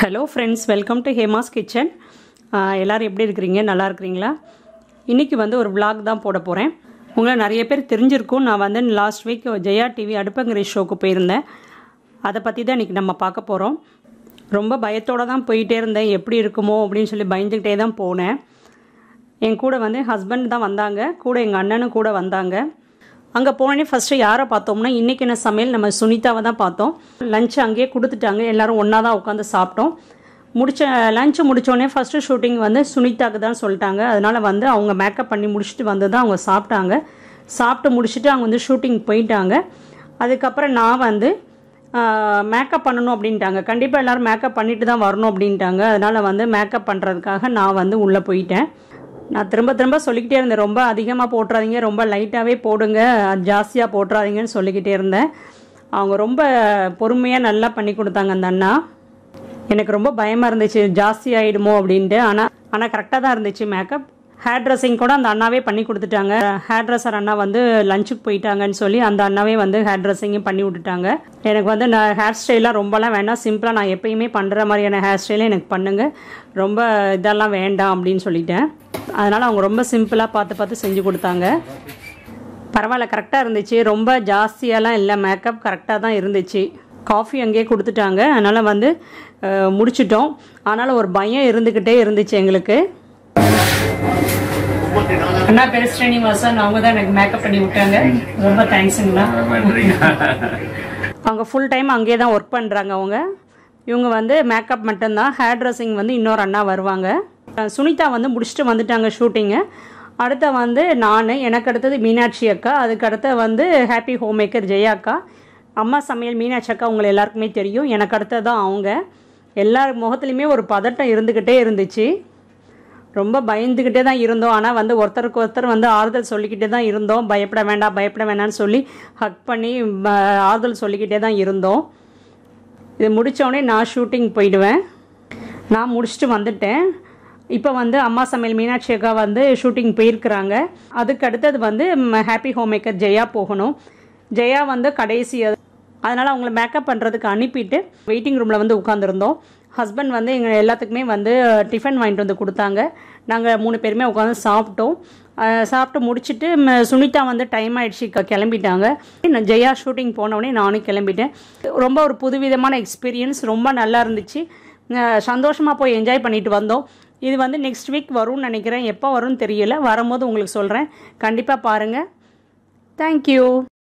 hello friends welcome to Hema's kitchen எல்லோரும் எப்படி இருக்கிறீங்க நல்லா இருக்கிறீங்களா இன்றைக்கி வந்து ஒரு விளாக் தான் போட போகிறேன் உங்களை நிறைய பேர் தெரிஞ்சிருக்கும் நான் வந்து லாஸ்ட் வீக் ஜெயா டிவி அடுப்பங்கிரி ஷோக்கு போயிருந்தேன் அதை பற்றி தான் இன்றைக்கி நம்ம பார்க்க போகிறோம் ரொம்ப பயத்தோடு தான் போயிட்டே இருந்தேன் எப்படி இருக்குமோ அப்படின்னு சொல்லி பயந்துக்கிட்டே தான் போனேன் என் கூட வந்து ஹஸ்பண்ட் தான் வந்தாங்க கூட எங்கள் அண்ணனும் கூட வந்தாங்க அங்கே போனே ஃபஸ்ட்டு யாரை பார்த்தோம்னா இன்றைக்கி என்ன சமையல் நம்ம சுனிதாவை தான் பார்த்தோம் லஞ்ச் அங்கேயே கொடுத்துட்டாங்க எல்லோரும் ஒன்றா தான் உட்காந்து சாப்பிட்டோம் முடிச்ச லஞ்சு முடித்தோடனே ஃபஸ்ட்டு ஷூட்டிங் வந்து சுனிதாவுக்கு தான் சொல்லிட்டாங்க அதனால் வந்து அவங்க மேக்கப் பண்ணி முடிச்சுட்டு வந்து தான் அவங்க சாப்பிட்டாங்க சாப்பிட்டு முடிச்சுட்டு அவங்க வந்து ஷூட்டிங் போயிட்டாங்க அதுக்கப்புறம் நான் வந்து மேக்கப் பண்ணணும் அப்படின்ட்டாங்க கண்டிப்பாக எல்லோரும் மேக்கப் பண்ணிட்டு தான் வரணும் அப்படின்ட்டாங்க அதனால் வந்து மேக்கப் பண்ணுறதுக்காக நான் வந்து உள்ளே போயிட்டேன் நான் திரும்ப திரும்ப சொல்லிக்கிட்டே இருந்தேன் ரொம்ப அதிகமாக போட்டுறாதீங்க ரொம்ப லைட்டாகவே போடுங்க ஜாஸ்தியாக போட்டுறாதீங்கன்னு சொல்லிக்கிட்டே இருந்தேன் அவங்க ரொம்ப பொறுமையாக நல்லா பண்ணி கொடுத்தாங்க அந்த அண்ணா எனக்கு ரொம்ப பயமாக இருந்துச்சு ஜாஸ்தி ஆகிடுமோ அப்படின்ட்டு ஆனால் ஆனால் கரெக்டாக தான் இருந்துச்சு மேக்கப் ஹேர் ட்ரெஸ்ஸிங் கூட அந்த அண்ணாவே பண்ணி கொடுத்துட்டாங்க ஹேர் ட்ரெஸ்ஸர் அண்ணா வந்து லஞ்சுக்கு போயிட்டாங்கன்னு சொல்லி அந்த அண்ணாவே வந்து ஹேர் ட்ரெஸ்ஸிங்கும் பண்ணி விட்டுட்டாங்க எனக்கு வந்து நான் ஹேர் ஸ்டைலாம் ரொம்பலாம் வேண்டாம் சிம்பிளாக நான் எப்பயுமே பண்ணுற மாதிரியான ஹேர் ஸ்டைலே எனக்கு பண்ணுங்கள் ரொம்ப இதெல்லாம் வேண்டாம் அப்படின்னு சொல்லிட்டேன் அதனால் அவங்க ரொம்ப சிம்பிளாக பார்த்து பார்த்து செஞ்சு கொடுத்தாங்க பரவாயில்ல கரெக்டாக இருந்துச்சு ரொம்ப ஜாஸ்தியாலாம் இல்லை மேக்கப் கரெக்டாக தான் இருந்துச்சு காஃபி அங்கேயே கொடுத்துட்டாங்க அதனால் வந்து முடிச்சிட்டோம் ஆனால் ஒரு பயம் இருந்துக்கிட்டே இருந்துச்சு எங்களுக்கு அண்ணா பேர் ஸ்ரீனிவாசன் அவங்க தான் எனக்கு மேக்கப் பண்ணி விட்டாங்க ரொம்ப தேங்க்ஸுங்கண்ணா அவங்க ஃபுல் டைம் அங்கேயே தான் ஒர்க் பண்ணுறாங்க அவங்க இவங்க வந்து மேக்கப் மட்டும்தான் ஹேர் ட்ரெஸ்ஸிங் வந்து இன்னொரு அண்ணா வருவாங்க சுனிதா வந்து முடிச்சுட்டு வந்துட்டாங்க ஷூட்டிங்கு அடுத்த வந்து நான் எனக்கு அடுத்தது மீனாட்சி அக்கா அதுக்கு அடுத்த வந்து ஹாப்பி ஹோம் மேக்கர் ஜெயா அக்கா அம்மா சமையல் மீனாட்சி அக்கா உங்களை எல்லாருக்குமே தெரியும் எனக்கு அடுத்தது தான் அவங்க எல்லார் முகத்துலையுமே ஒரு பதட்டம் இருந்துக்கிட்டே இருந்துச்சு ரொம்ப பயந்துக்கிட்டே தான் இருந்தோம் ஆனால் வந்து ஒருத்தருக்கு ஒருத்தர் வந்து ஆறுதல் சொல்லிக்கிட்டே தான் இருந்தோம் பயப்பட வேண்டாம் பயப்பட வேண்டாம்னு சொல்லி ஹக் பண்ணி ஆறுதல் சொல்லிக்கிட்டே தான் இருந்தோம் இது முடித்தோடனே நான் ஷூட்டிங் போயிடுவேன் நான் முடிச்சுட்டு வந்துட்டேன் இப்போ வந்து அம்மா சமையல் மீனாட்சி அக்கா வந்து ஷூட்டிங் போயிருக்கிறாங்க அதுக்கு அடுத்தது வந்து ஹாப்பி ஹோம் மேக்கர் ஜெயா போகணும் ஜெயா வந்து கடைசி அதனால் அவங்கள மேக்கப் பண்ணுறதுக்கு அனுப்பிட்டு வெயிட்டிங் ரூமில் வந்து உட்காந்துருந்தோம் ஹஸ்பண்ட் வந்து எங்கள் எல்லாத்துக்குமே வந்து டிஃபன் வாங்கிட்டு வந்து கொடுத்தாங்க நாங்கள் மூணு பேருமே உட்காந்து சாப்பிட்டோம் சாப்பிட்டு முடிச்சுட்டு சுனிதா வந்து டைம் ஆகிடுச்சு கிளம்பிட்டாங்க நான் ஜெயா ஷூட்டிங் போனவுடனே நானும் கிளம்பிட்டேன் ரொம்ப ஒரு புதுவிதமான எக்ஸ்பீரியன்ஸ் ரொம்ப நல்லா இருந்துச்சு சந்தோஷமாக போய் என்ஜாய் பண்ணிட்டு வந்தோம் இது வந்து நெக்ஸ்ட் வீக் வரும்னு நினைக்கிறேன் எப்போ வரும்னு தெரியல வரும்போது உங்களுக்கு சொல்கிறேன் கண்டிப்பாக பாருங்கள் தேங்க்யூ